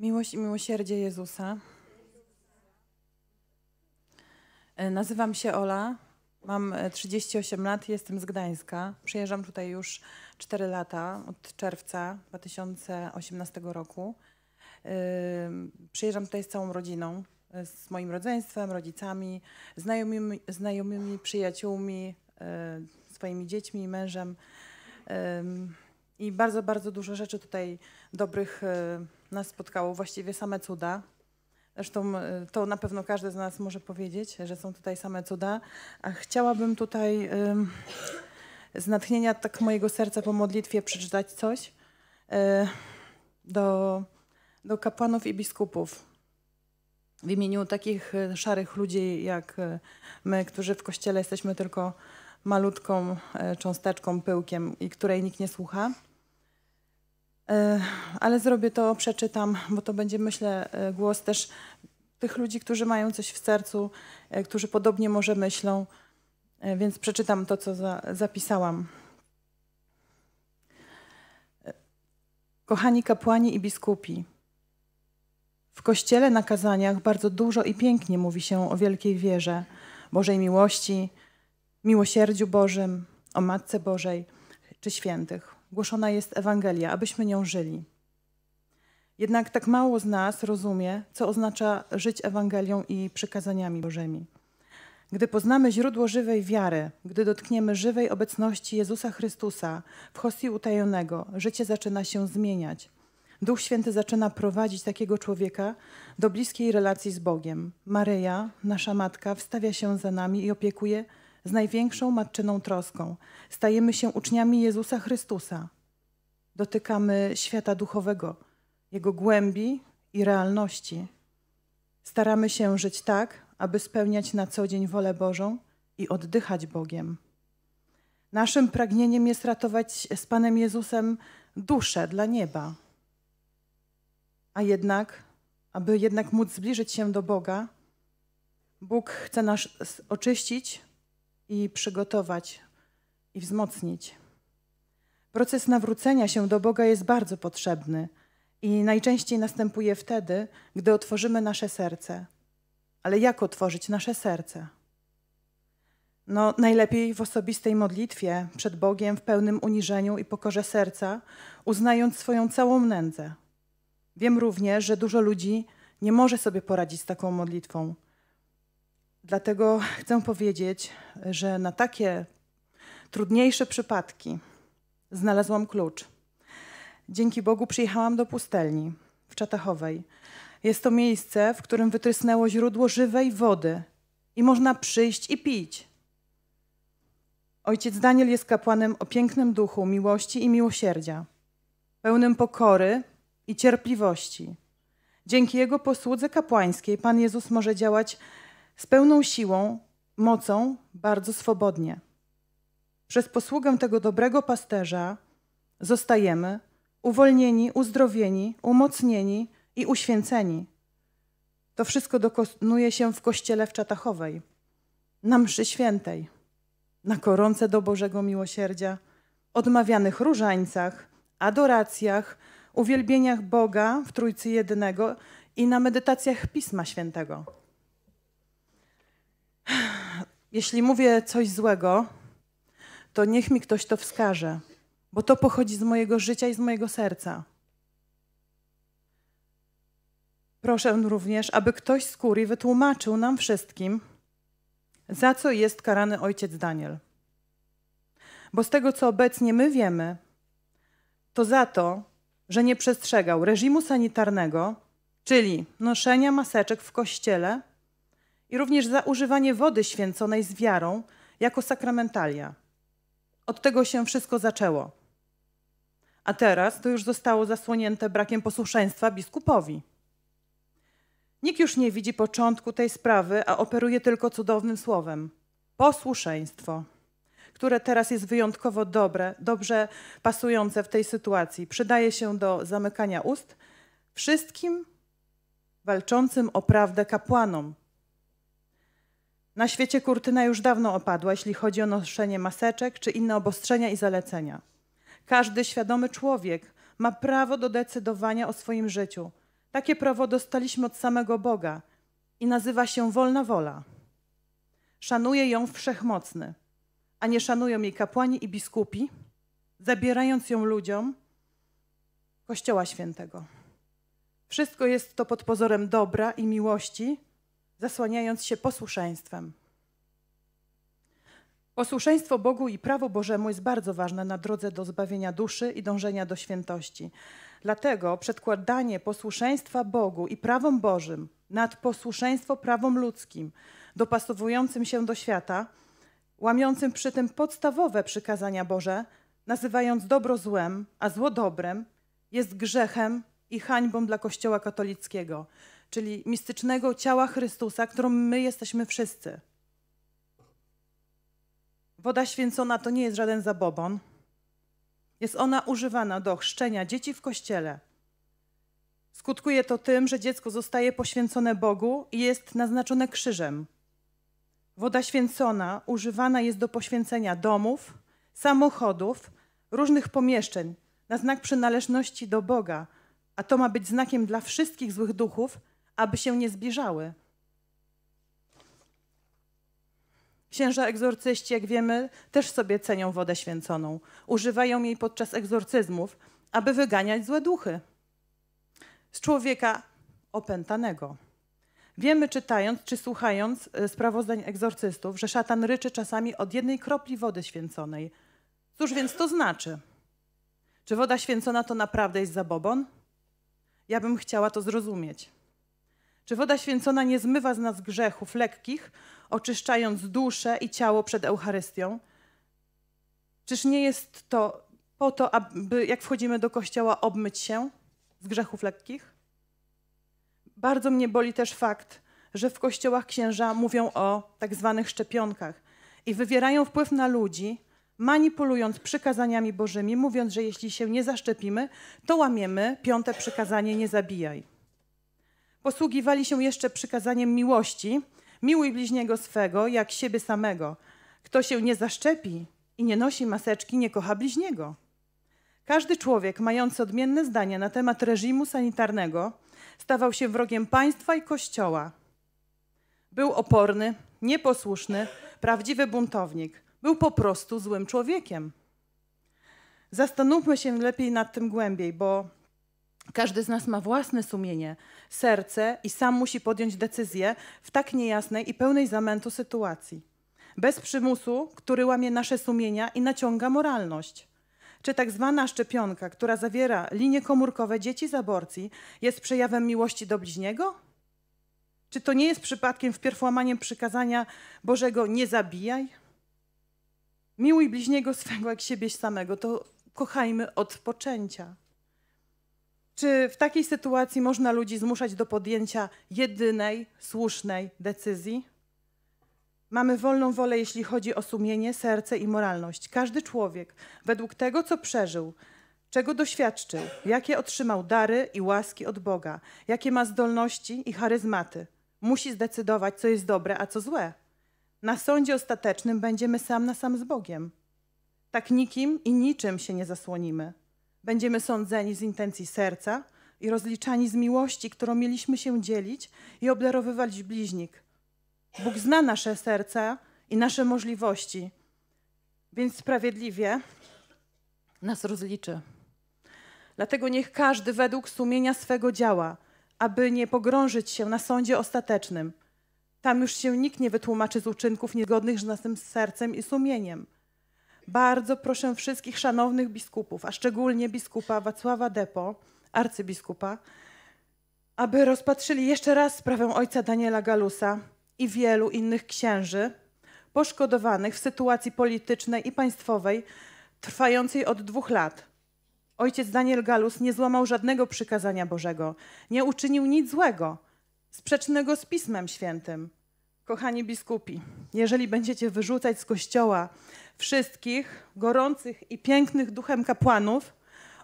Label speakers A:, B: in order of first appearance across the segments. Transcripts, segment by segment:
A: Miłość i miłosierdzie Jezusa. E, nazywam się Ola, mam 38 e, lat, jestem z Gdańska. Przyjeżdżam tutaj już 4 lata, od czerwca 2018 roku. E, Przyjeżdżam tutaj z całą rodziną, z moim rodzeństwem, rodzicami, znajomymi, znajomymi przyjaciółmi, swoimi dziećmi, mężem. I bardzo, bardzo dużo rzeczy tutaj dobrych nas spotkało właściwie same cuda. Zresztą e, to na pewno każdy z nas może powiedzieć, że są tutaj same cuda. A chciałabym tutaj z natchnienia tak mojego serca po modlitwie przeczytać coś e, do, do kapłanów i biskupów. W imieniu takich e, szarych ludzi jak my, którzy w kościele jesteśmy tylko malutką cząsteczką, pyłkiem i której nikt nie słucha E, ale zrobię to, przeczytam, bo to będzie, myślę, e, głos też tych ludzi, którzy mają coś w sercu, e, którzy podobnie może myślą, więc przeczytam to, co za, zapisałam. Kochani kapłani i biskupi, w kościele na kazaniach bardzo dużo i pięknie mówi się o wielkiej wierze, Bożej miłości, miłosierdziu Bożym, o Matce Bożej czy świętych głoszona jest Ewangelia, abyśmy nią żyli. Jednak tak mało z nas rozumie, co oznacza żyć Ewangelią i przykazaniami Bożymi. Gdy poznamy źródło żywej wiary, gdy dotkniemy żywej obecności Jezusa Chrystusa w hostii utajonego, życie zaczyna się zmieniać. Duch Święty zaczyna prowadzić takiego człowieka do bliskiej relacji z Bogiem. Maryja, nasza matka, wstawia się za nami i opiekuje z największą matczyną troską. Stajemy się uczniami Jezusa Chrystusa. Dotykamy świata duchowego, jego głębi i realności. Staramy się żyć tak, aby spełniać na co dzień wolę Bożą i oddychać Bogiem. Naszym pragnieniem jest ratować z Panem Jezusem duszę dla nieba. A jednak, aby jednak móc zbliżyć się do Boga, Bóg chce nas oczyścić i przygotować i wzmocnić. Proces nawrócenia się do Boga jest bardzo potrzebny i najczęściej następuje wtedy, gdy otworzymy nasze serce. Ale jak otworzyć nasze serce? No, najlepiej w osobistej modlitwie przed Bogiem w pełnym uniżeniu i pokorze serca, uznając swoją całą nędzę. Wiem również, że dużo ludzi nie może sobie poradzić z taką modlitwą Dlatego chcę powiedzieć, że na takie trudniejsze przypadki znalazłam klucz. Dzięki Bogu przyjechałam do pustelni w Czatachowej. Jest to miejsce, w którym wytrysnęło źródło żywej wody i można przyjść i pić. Ojciec Daniel jest kapłanem o pięknym duchu miłości i miłosierdzia, pełnym pokory i cierpliwości. Dzięki jego posłudze kapłańskiej Pan Jezus może działać z pełną siłą, mocą, bardzo swobodnie. Przez posługę tego dobrego pasterza zostajemy uwolnieni, uzdrowieni, umocnieni i uświęceni. To wszystko dokonuje się w kościele w Czatachowej, na mszy świętej, na koronce do Bożego Miłosierdzia, odmawianych różańcach, adoracjach, uwielbieniach Boga w Trójcy Jednego i na medytacjach Pisma Świętego. Jeśli mówię coś złego, to niech mi ktoś to wskaże, bo to pochodzi z mojego życia i z mojego serca. Proszę również, aby ktoś z kurii wytłumaczył nam wszystkim, za co jest karany ojciec Daniel. Bo z tego, co obecnie my wiemy, to za to, że nie przestrzegał reżimu sanitarnego, czyli noszenia maseczek w kościele i również za używanie wody święconej z wiarą jako sakramentalia. Od tego się wszystko zaczęło. A teraz to już zostało zasłonięte brakiem posłuszeństwa biskupowi. Nikt już nie widzi początku tej sprawy, a operuje tylko cudownym słowem posłuszeństwo, które teraz jest wyjątkowo dobre, dobrze pasujące w tej sytuacji. Przydaje się do zamykania ust wszystkim walczącym o prawdę kapłanom, na świecie kurtyna już dawno opadła, jeśli chodzi o noszenie maseczek czy inne obostrzenia i zalecenia. Każdy świadomy człowiek ma prawo do decydowania o swoim życiu. Takie prawo dostaliśmy od samego Boga i nazywa się wolna wola. Szanuje ją wszechmocny, a nie szanują jej kapłani i biskupi, zabierając ją ludziom Kościoła Świętego. Wszystko jest to pod pozorem dobra i miłości, zasłaniając się posłuszeństwem. Posłuszeństwo Bogu i prawo Bożemu jest bardzo ważne na drodze do zbawienia duszy i dążenia do świętości. Dlatego przedkładanie posłuszeństwa Bogu i prawom Bożym nad posłuszeństwo prawom ludzkim, dopasowującym się do świata, łamiącym przy tym podstawowe przykazania Boże, nazywając dobro złem, a zło dobrem, jest grzechem i hańbą dla Kościoła katolickiego czyli mistycznego ciała Chrystusa, którą my jesteśmy wszyscy. Woda święcona to nie jest żaden zabobon. Jest ona używana do chrzczenia dzieci w kościele. Skutkuje to tym, że dziecko zostaje poświęcone Bogu i jest naznaczone krzyżem. Woda święcona używana jest do poświęcenia domów, samochodów, różnych pomieszczeń na znak przynależności do Boga, a to ma być znakiem dla wszystkich złych duchów, aby się nie zbliżały. Księża egzorcyści, jak wiemy, też sobie cenią wodę święconą. Używają jej podczas egzorcyzmów, aby wyganiać złe duchy z człowieka opętanego. Wiemy czytając czy słuchając e, sprawozdań egzorcystów, że szatan ryczy czasami od jednej kropli wody święconej. Cóż więc to znaczy? Czy woda święcona to naprawdę jest zabobon? Ja bym chciała to zrozumieć. Czy woda święcona nie zmywa z nas grzechów lekkich, oczyszczając duszę i ciało przed Eucharystią? Czyż nie jest to po to, aby jak wchodzimy do kościoła, obmyć się z grzechów lekkich? Bardzo mnie boli też fakt, że w kościołach księża mówią o tak zwanych szczepionkach i wywierają wpływ na ludzi, manipulując przykazaniami bożymi, mówiąc, że jeśli się nie zaszczepimy, to łamiemy piąte przykazanie nie zabijaj. Posługiwali się jeszcze przykazaniem miłości: miłuj bliźniego swego jak siebie samego. Kto się nie zaszczepi i nie nosi maseczki, nie kocha bliźniego. Każdy człowiek mający odmienne zdanie na temat reżimu sanitarnego stawał się wrogiem państwa i kościoła. Był oporny, nieposłuszny, prawdziwy buntownik. Był po prostu złym człowiekiem. Zastanówmy się lepiej nad tym głębiej, bo każdy z nas ma własne sumienie, serce i sam musi podjąć decyzję w tak niejasnej i pełnej zamętu sytuacji. Bez przymusu, który łamie nasze sumienia i naciąga moralność. Czy tak zwana szczepionka, która zawiera linie komórkowe dzieci z aborcji, jest przejawem miłości do bliźniego? Czy to nie jest przypadkiem wpierw łamaniem przykazania Bożego nie zabijaj? Miłuj bliźniego swego jak siebie samego, to kochajmy od poczęcia. Czy w takiej sytuacji można ludzi zmuszać do podjęcia jedynej słusznej decyzji? Mamy wolną wolę, jeśli chodzi o sumienie, serce i moralność. Każdy człowiek, według tego, co przeżył, czego doświadczył, jakie otrzymał dary i łaski od Boga, jakie ma zdolności i charyzmaty, musi zdecydować, co jest dobre, a co złe. Na sądzie ostatecznym będziemy sam na sam z Bogiem. Tak nikim i niczym się nie zasłonimy. Będziemy sądzeni z intencji serca i rozliczani z miłości, którą mieliśmy się dzielić i obdarowywać bliźnik. Bóg zna nasze serca i nasze możliwości, więc sprawiedliwie nas rozliczy. Dlatego niech każdy według sumienia swego działa, aby nie pogrążyć się na sądzie ostatecznym. Tam już się nikt nie wytłumaczy z uczynków niezgodnych z naszym sercem i sumieniem. Bardzo proszę wszystkich szanownych biskupów, a szczególnie biskupa Wacława Depo, arcybiskupa, aby rozpatrzyli jeszcze raz sprawę ojca Daniela Galusa i wielu innych księży poszkodowanych w sytuacji politycznej i państwowej trwającej od dwóch lat. Ojciec Daniel Galus nie złamał żadnego przykazania Bożego, nie uczynił nic złego, sprzecznego z Pismem Świętym. Kochani biskupi, jeżeli będziecie wyrzucać z kościoła wszystkich gorących i pięknych duchem kapłanów,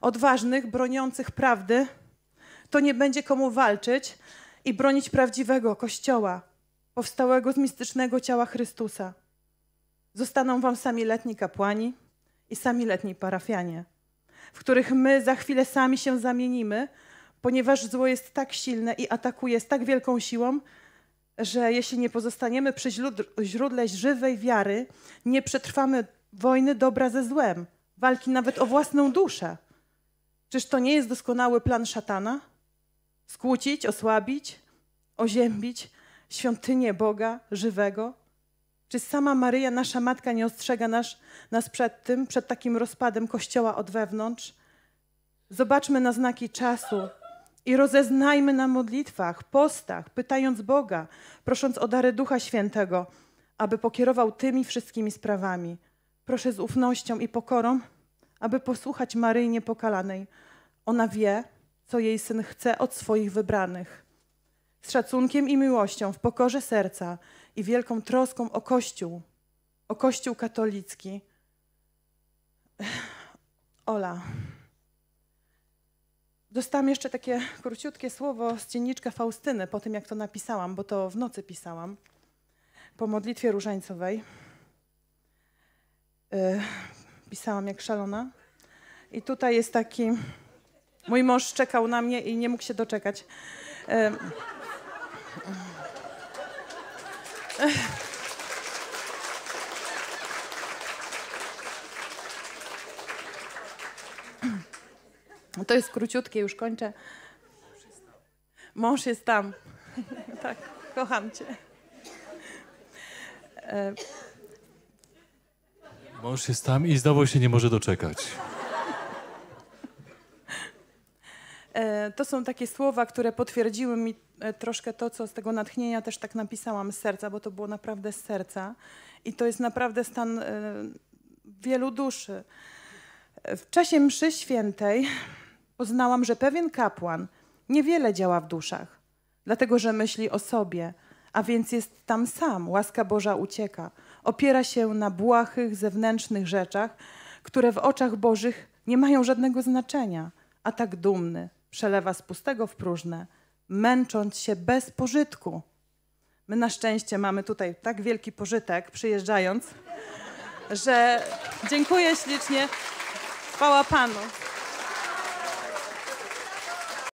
A: odważnych, broniących prawdy, to nie będzie komu walczyć i bronić prawdziwego kościoła, powstałego z mistycznego ciała Chrystusa. Zostaną wam sami letni kapłani i sami letni parafianie, w których my za chwilę sami się zamienimy, ponieważ zło jest tak silne i atakuje z tak wielką siłą, że jeśli nie pozostaniemy przy źródle żywej wiary, nie przetrwamy wojny dobra ze złem, walki nawet o własną duszę. Czyż to nie jest doskonały plan szatana? Skłócić, osłabić, oziębić świątynię Boga żywego? Czy sama Maryja, nasza matka, nie ostrzega nas, nas przed tym, przed takim rozpadem kościoła od wewnątrz? Zobaczmy na znaki czasu, i rozeznajmy na modlitwach, postach, pytając Boga, prosząc o dary Ducha Świętego, aby pokierował tymi wszystkimi sprawami. Proszę z ufnością i pokorą, aby posłuchać Maryi Niepokalanej. Ona wie, co jej syn chce od swoich wybranych. Z szacunkiem i miłością, w pokorze serca i wielką troską o Kościół, o Kościół katolicki. Ola. Dostałam jeszcze takie króciutkie słowo z dzienniczka Faustyny po tym, jak to napisałam, bo to w nocy pisałam, po modlitwie różańcowej. Yy, pisałam jak szalona. I tutaj jest taki. Mój mąż czekał na mnie i nie mógł się doczekać. Yy. To jest króciutkie, już kończę. Mąż jest tam. tak, kocham cię. E. Mąż jest tam i znowu się nie może doczekać. E, to są takie słowa, które potwierdziły mi e, troszkę to, co z tego natchnienia też tak napisałam z serca, bo to było naprawdę z serca. I to jest naprawdę stan wielu duszy. W czasie mszy świętej poznałam, że pewien kapłan niewiele działa w duszach, dlatego że myśli o sobie, a więc jest tam sam, łaska Boża ucieka, opiera się na błahych, zewnętrznych rzeczach, które w oczach Bożych nie mają żadnego znaczenia, a tak dumny przelewa z pustego w próżne, męcząc się bez pożytku. My na szczęście mamy tutaj tak wielki pożytek przyjeżdżając, że dziękuję ślicznie. Chwała Panu.